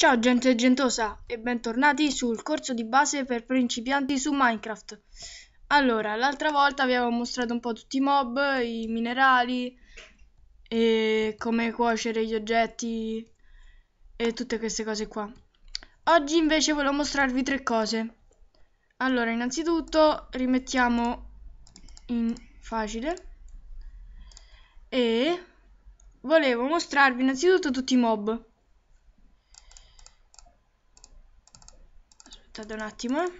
Ciao gente gentosa e bentornati sul corso di base per principianti su Minecraft Allora, l'altra volta vi avevo mostrato un po' tutti i mob, i minerali e come cuocere gli oggetti e tutte queste cose qua Oggi invece volevo mostrarvi tre cose Allora, innanzitutto rimettiamo in facile e volevo mostrarvi innanzitutto tutti i mob aspettate un attimo eh.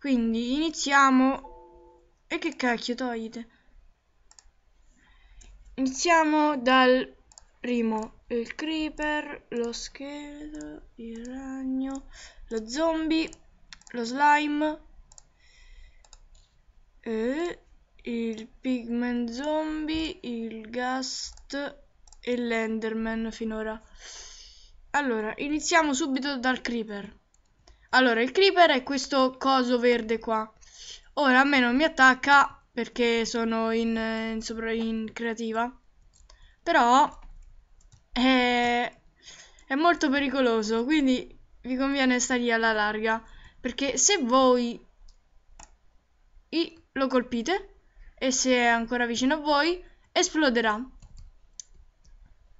quindi iniziamo e che cacchio togliete iniziamo dal primo il creeper lo scheletro il ragno lo zombie lo slime e il pigment zombie il ghast e l'enderman finora allora, iniziamo subito dal creeper. Allora, il creeper è questo coso verde qua. Ora a me non mi attacca perché sono in, in, sopra, in creativa. Però è, è molto pericoloso, quindi vi conviene stare alla larga. Perché se voi lo colpite e se è ancora vicino a voi esploderà.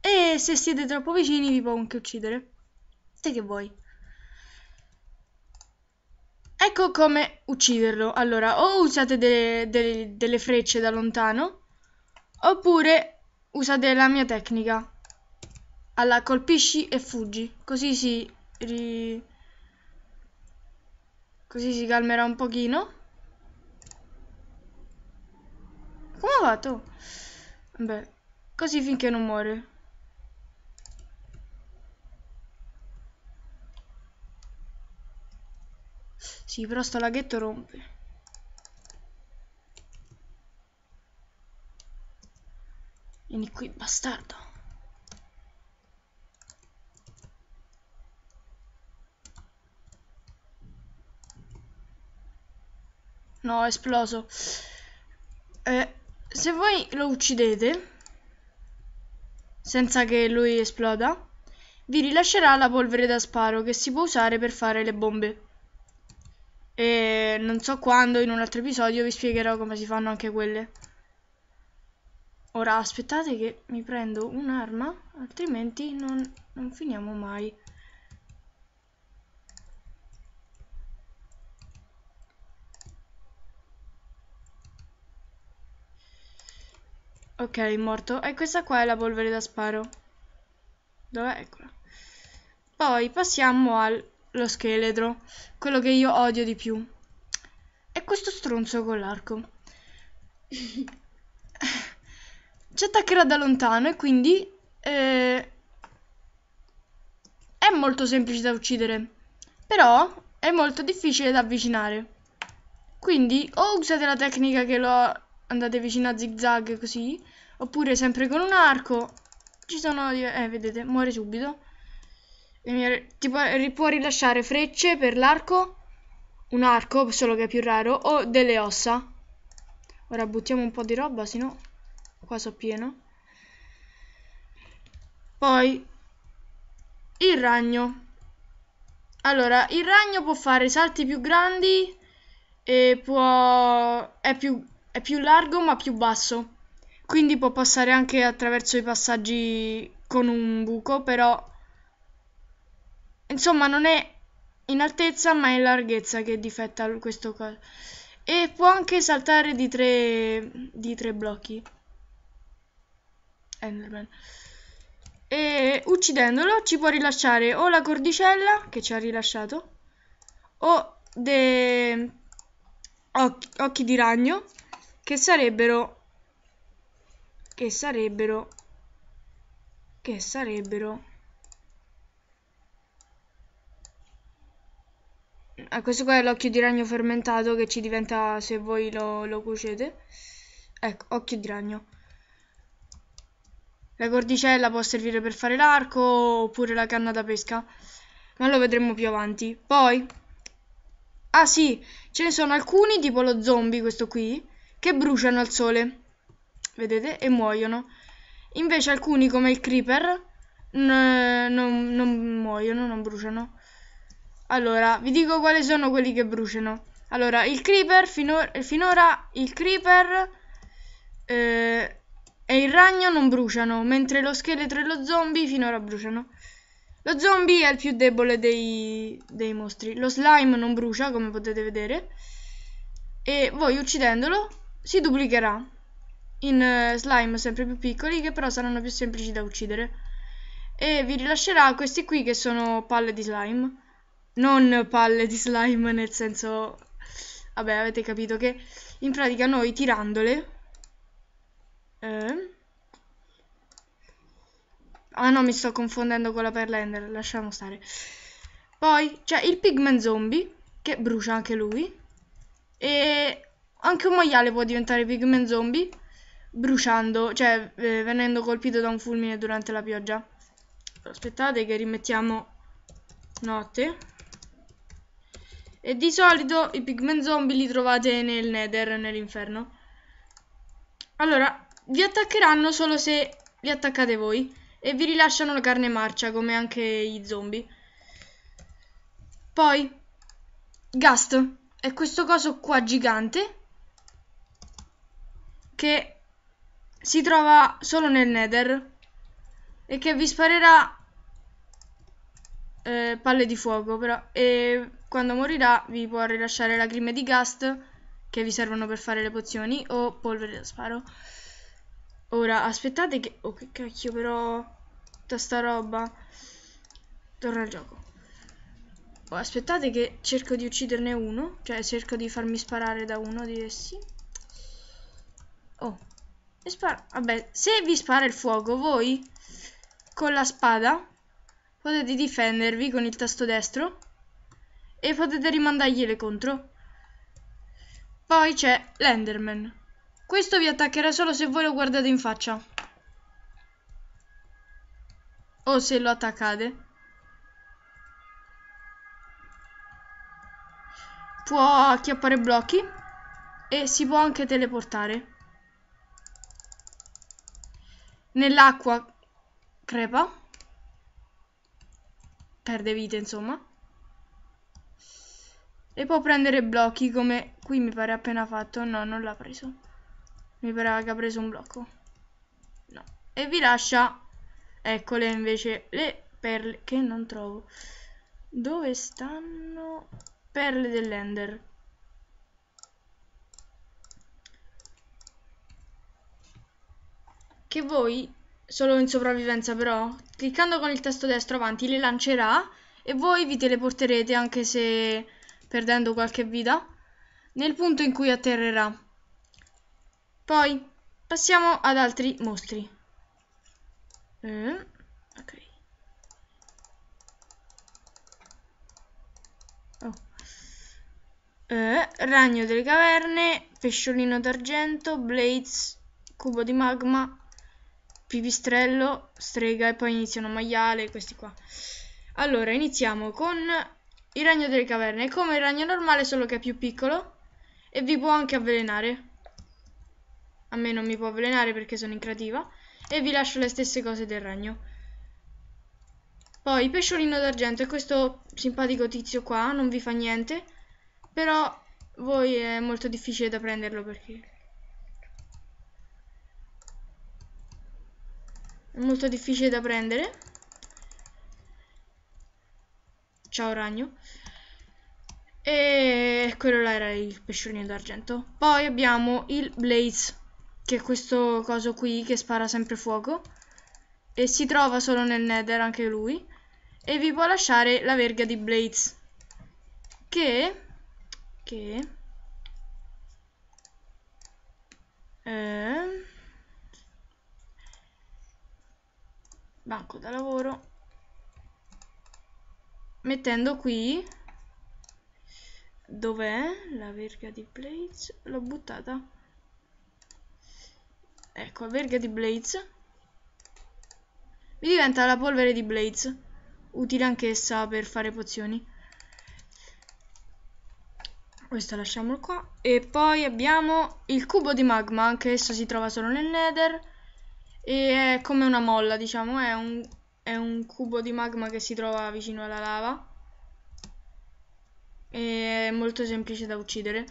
E se siete troppo vicini vi può anche uccidere. Se che vuoi. Ecco come ucciderlo. Allora, o usate delle, delle, delle frecce da lontano, oppure usate la mia tecnica. Alla colpisci e fuggi. Così si... Ri... Così si calmerà un pochino. Come ho fatto? Beh, così finché non muore. Sì, però sto laghetto rompe. Vieni qui, bastardo. No, è esploso. Eh, se voi lo uccidete, senza che lui esploda, vi rilascerà la polvere da sparo che si può usare per fare le bombe e non so quando in un altro episodio vi spiegherò come si fanno anche quelle. Ora aspettate che mi prendo un'arma, altrimenti non, non finiamo mai. Ok, morto. E questa qua è la polvere da sparo. Dov'è? Eccola. Poi passiamo al lo scheletro, quello che io odio di più. E questo stronzo con l'arco. Ci attaccherà da lontano e quindi eh, è molto semplice da uccidere, però è molto difficile da avvicinare. Quindi o usate la tecnica che lo andate vicino a zigzag così, oppure sempre con un arco. Ci sono, eh vedete, muore subito. Ti può rilasciare frecce per l'arco, un arco solo che è più raro, o delle ossa. Ora buttiamo un po' di roba, sennò qua so pieno. Poi il ragno. Allora, il ragno può fare salti più grandi e può... è più, è più largo ma più basso. Quindi può passare anche attraverso i passaggi con un buco, però Insomma, non è in altezza ma in larghezza che difetta questo coso. E può anche saltare di tre, di tre blocchi. Enderman. E uccidendolo ci può rilasciare o la cordicella che ci ha rilasciato o dei occhi, occhi di ragno che sarebbero che sarebbero che sarebbero Ah, questo qua è l'occhio di ragno fermentato che ci diventa se voi lo, lo cuocete. Ecco, occhio di ragno. La cordicella può servire per fare l'arco oppure la canna da pesca, ma lo vedremo più avanti. Poi, ah sì, ce ne sono alcuni, tipo lo zombie, questo qui, che bruciano al sole, vedete, e muoiono. Invece alcuni, come il creeper, non, non muoiono, non bruciano. Allora, vi dico quali sono quelli che bruciano. Allora, il creeper, finora, finora il creeper eh, e il ragno non bruciano, mentre lo scheletro e lo zombie finora bruciano. Lo zombie è il più debole dei, dei mostri. Lo slime non brucia, come potete vedere. E voi uccidendolo si duplicherà in uh, slime sempre più piccoli, che però saranno più semplici da uccidere. E vi rilascerà questi qui che sono palle di slime non palle di slime nel senso vabbè avete capito che in pratica noi tirandole eh, ah no mi sto confondendo con la perla ender lasciamo stare poi c'è il pigman zombie che brucia anche lui e anche un maiale può diventare pigman zombie bruciando cioè eh, venendo colpito da un fulmine durante la pioggia aspettate che rimettiamo notte e di solito i pigmen zombie li trovate nel nether, nell'inferno. Allora, vi attaccheranno solo se li attaccate voi. E vi rilasciano la carne marcia, come anche i zombie. Poi, Gast. È questo coso qua gigante. Che si trova solo nel nether. E che vi sparerà eh, palle di fuoco, però, e quando morirà vi può rilasciare lacrime di gast che vi servono per fare le pozioni o polvere da sparo. Ora, aspettate che... Oh, che cacchio, però... Tutta sta roba... Torna al gioco. Oh, aspettate che cerco di ucciderne uno. Cioè, cerco di farmi sparare da uno di essi. Oh. E spara... Vabbè, se vi spara il fuoco, voi... Con la spada potete difendervi con il tasto destro e potete rimandargliele contro. Poi c'è l'Enderman. Questo vi attaccherà solo se voi lo guardate in faccia. O se lo attaccate. Può acchiappare blocchi e si può anche teleportare. Nell'acqua crepa perde vite, insomma. E può prendere blocchi come qui mi pare appena fatto. No, non l'ha preso. Mi pare che ha preso un blocco. No. E vi lascia, eccole invece, le perle che non trovo. Dove stanno? Perle dell'Ender. Che voi Solo in sopravvivenza però? Cliccando con il tasto destro avanti le lancerà e voi vi teleporterete anche se perdendo qualche vita nel punto in cui atterrerà. Poi passiamo ad altri mostri. Mm, ok. Oh. Eh, ragno delle caverne, pesciolino d'argento, blades, cubo di magma, pipistrello, strega e poi iniziano maiale, questi qua. Allora, iniziamo con il ragno delle caverne. È come il ragno normale, solo che è più piccolo e vi può anche avvelenare. A me non mi può avvelenare perché sono in creativa. E vi lascio le stesse cose del ragno. Poi pesciolino d'argento è questo simpatico tizio qua, non vi fa niente, però voi è molto difficile da prenderlo perché molto difficile da prendere ciao ragno e quello là era il pesciolino d'argento poi abbiamo il blaze che è questo coso qui che spara sempre fuoco e si trova solo nel nether anche lui e vi può lasciare la verga di blaze che che eh, banco da lavoro mettendo qui dov'è la verga di Blades? l'ho buttata ecco la verga di Blades mi diventa la polvere di Blades utile anch'essa per fare pozioni questo lasciamolo qua e poi abbiamo il cubo di magma che esso si trova solo nel nether e è come una molla, diciamo, è un, è un cubo di magma che si trova vicino alla lava. E è molto semplice da uccidere.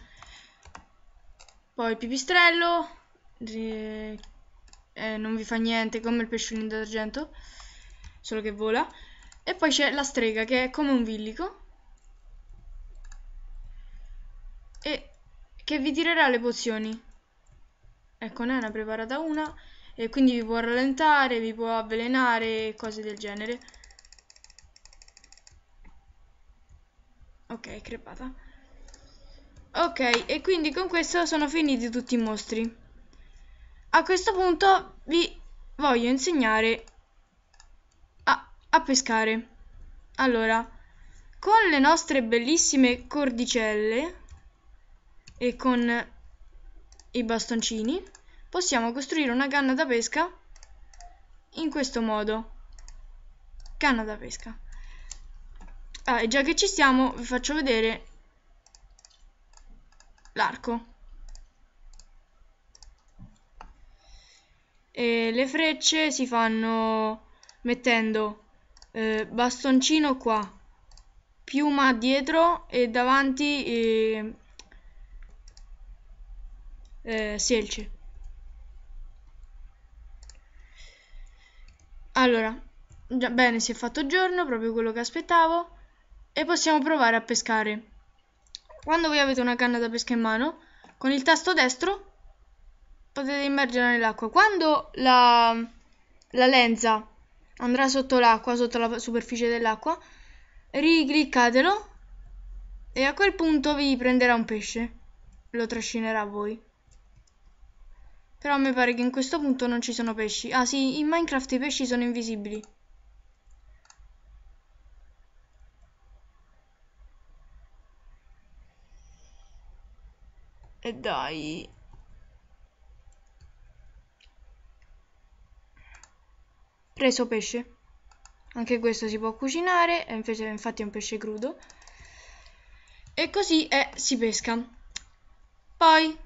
Poi il pipistrello, eh, non vi fa niente come il pesciolino d'argento, solo che vola. E poi c'è la strega che è come un villico e che vi tirerà le pozioni. Ecco, ne ha preparata una e quindi vi può rallentare, vi può avvelenare, e cose del genere. Ok, crepata. Ok, e quindi con questo sono finiti tutti i mostri. A questo punto vi voglio insegnare a, a pescare. Allora, con le nostre bellissime cordicelle e con i bastoncini possiamo costruire una canna da pesca in questo modo canna da pesca ah, e già che ci siamo vi faccio vedere l'arco e le frecce si fanno mettendo eh, bastoncino qua piuma dietro e davanti eh, eh, selce Allora, già bene, si è fatto giorno, proprio quello che aspettavo, e possiamo provare a pescare. Quando voi avete una canna da pesca in mano, con il tasto destro potete immergerla nell'acqua. Quando la, la lenza andrà sotto l'acqua, sotto la superficie dell'acqua, ricliccatelo e a quel punto vi prenderà un pesce. Lo trascinerà voi. Però mi pare che in questo punto non ci sono pesci. Ah sì, in Minecraft i pesci sono invisibili. E dai. Preso pesce. Anche questo si può cucinare, infatti è un pesce crudo. E così è, eh, si pesca. Poi,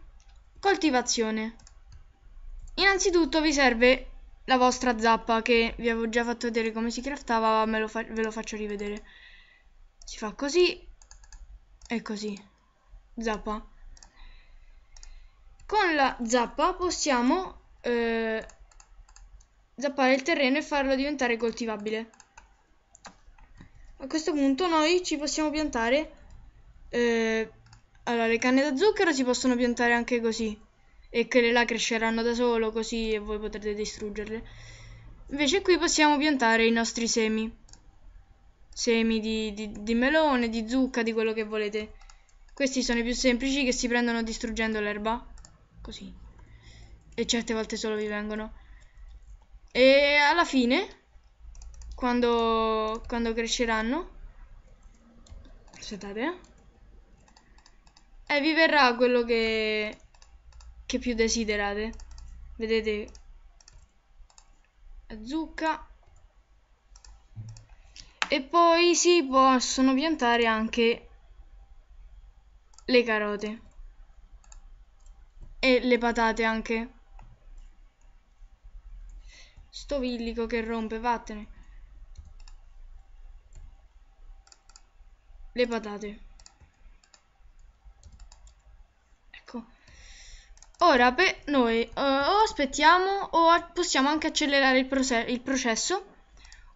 coltivazione. Innanzitutto vi serve la vostra zappa che vi avevo già fatto vedere come si craftava, lo ve lo faccio rivedere. Si fa così e così. Zappa. Con la zappa possiamo eh, zappare il terreno e farlo diventare coltivabile. A questo punto noi ci possiamo piantare... Eh, allora, le canne da zucchero si possono piantare anche così e che le là cresceranno da solo così e voi potrete distruggerle. Invece qui possiamo piantare i nostri semi. Semi di, di, di melone, di zucca, di quello che volete. Questi sono i più semplici che si prendono distruggendo l'erba. Così. E certe volte solo vi vengono. E alla fine, quando, quando cresceranno, aspettate, eh, e vi verrà quello che che più desiderate vedete la zucca e poi si possono piantare anche le carote e le patate anche sto villico che rompe vattene le patate Ora beh, noi eh, o aspettiamo o possiamo anche accelerare il, il processo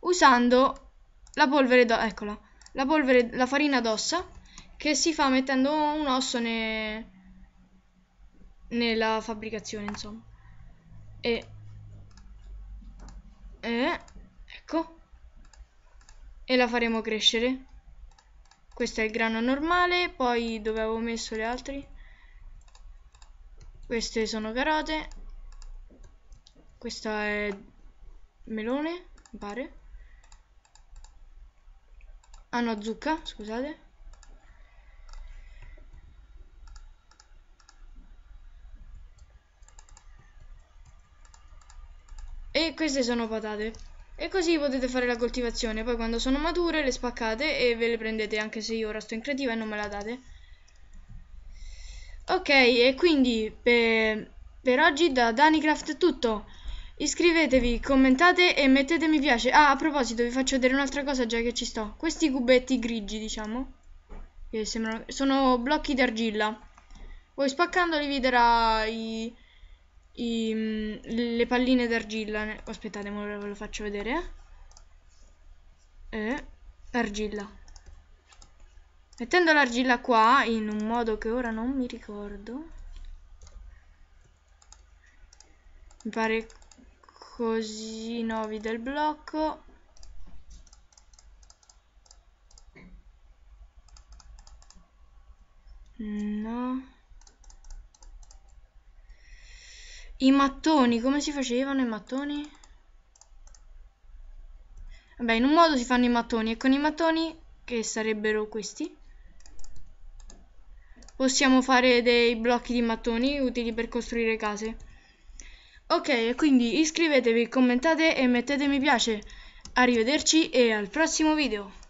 usando la polvere, eccola, la, polvere, la farina d'ossa che si fa mettendo un osso ne nella fabbricazione, insomma. E, e ecco. E la faremo crescere. Questo è il grano normale, poi dove avevo messo gli altri? Queste sono carote. Questa è melone, mi pare. Ah no, zucca, scusate. E queste sono patate. E così potete fare la coltivazione. Poi quando sono mature le spaccate e ve le prendete anche se io ora sto in creativa e non me la date. Ok, e quindi per, per oggi da Danicraft è tutto. Iscrivetevi, commentate e mettete mi piace. Ah, a proposito, vi faccio vedere un'altra cosa già che ci sto. Questi cubetti grigi, diciamo, che sembrano, sono blocchi d'argilla. Voi spaccandoli vi darà i, i, mm, le palline d'argilla. Aspettate, ve lo faccio vedere. Eh, eh argilla. Mettendo l'argilla qua, in un modo che ora non mi ricordo. Mi pare così, novi del blocco. No. I mattoni, come si facevano i mattoni? Vabbè, in un modo si fanno i mattoni e con i mattoni, che sarebbero questi, possiamo fare dei blocchi di mattoni utili per costruire case. Ok, quindi iscrivetevi, commentate e mettete mi piace. Arrivederci e al prossimo video.